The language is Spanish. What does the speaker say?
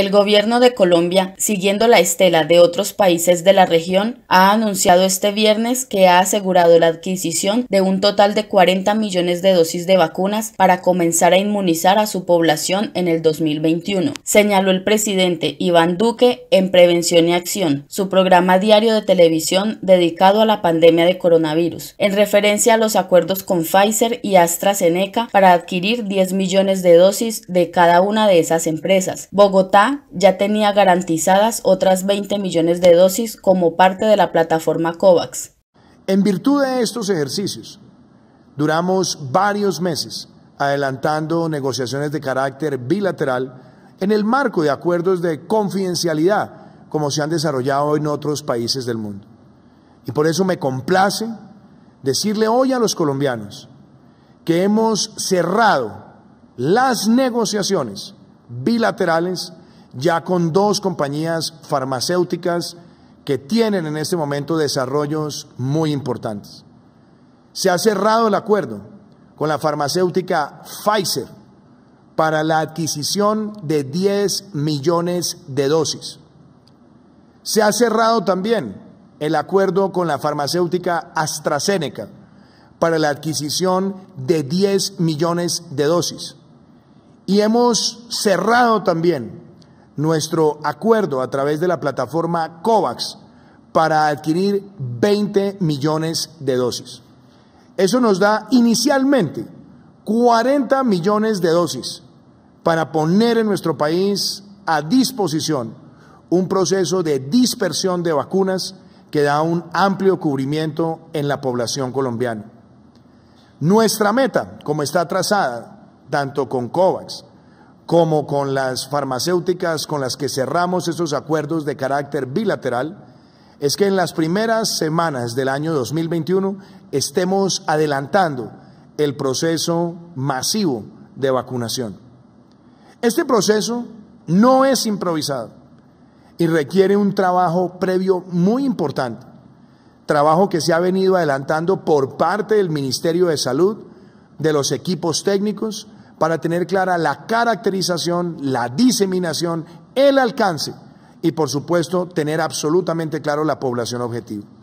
El gobierno de Colombia, siguiendo la estela de otros países de la región, ha anunciado este viernes que ha asegurado la adquisición de un total de 40 millones de dosis de vacunas para comenzar a inmunizar a su población en el 2021, señaló el presidente Iván Duque en Prevención y Acción, su programa diario de televisión dedicado a la pandemia de coronavirus, en referencia a los acuerdos con Pfizer y AstraZeneca para adquirir 10 millones de dosis de cada una de esas empresas. Bogotá ya tenía garantizadas otras 20 millones de dosis como parte de la plataforma COVAX. En virtud de estos ejercicios, duramos varios meses adelantando negociaciones de carácter bilateral en el marco de acuerdos de confidencialidad como se han desarrollado en otros países del mundo. Y por eso me complace decirle hoy a los colombianos que hemos cerrado las negociaciones bilaterales ya con dos compañías farmacéuticas que tienen en este momento desarrollos muy importantes. Se ha cerrado el acuerdo con la farmacéutica Pfizer para la adquisición de 10 millones de dosis. Se ha cerrado también el acuerdo con la farmacéutica AstraZeneca para la adquisición de 10 millones de dosis. Y hemos cerrado también nuestro acuerdo a través de la plataforma COVAX para adquirir 20 millones de dosis. Eso nos da inicialmente 40 millones de dosis para poner en nuestro país a disposición un proceso de dispersión de vacunas que da un amplio cubrimiento en la población colombiana. Nuestra meta, como está trazada, tanto con COVAX como con las farmacéuticas con las que cerramos esos acuerdos de carácter bilateral, es que en las primeras semanas del año 2021 estemos adelantando el proceso masivo de vacunación. Este proceso no es improvisado y requiere un trabajo previo muy importante, trabajo que se ha venido adelantando por parte del Ministerio de Salud, de los equipos técnicos, para tener clara la caracterización, la diseminación, el alcance y por supuesto tener absolutamente claro la población objetivo.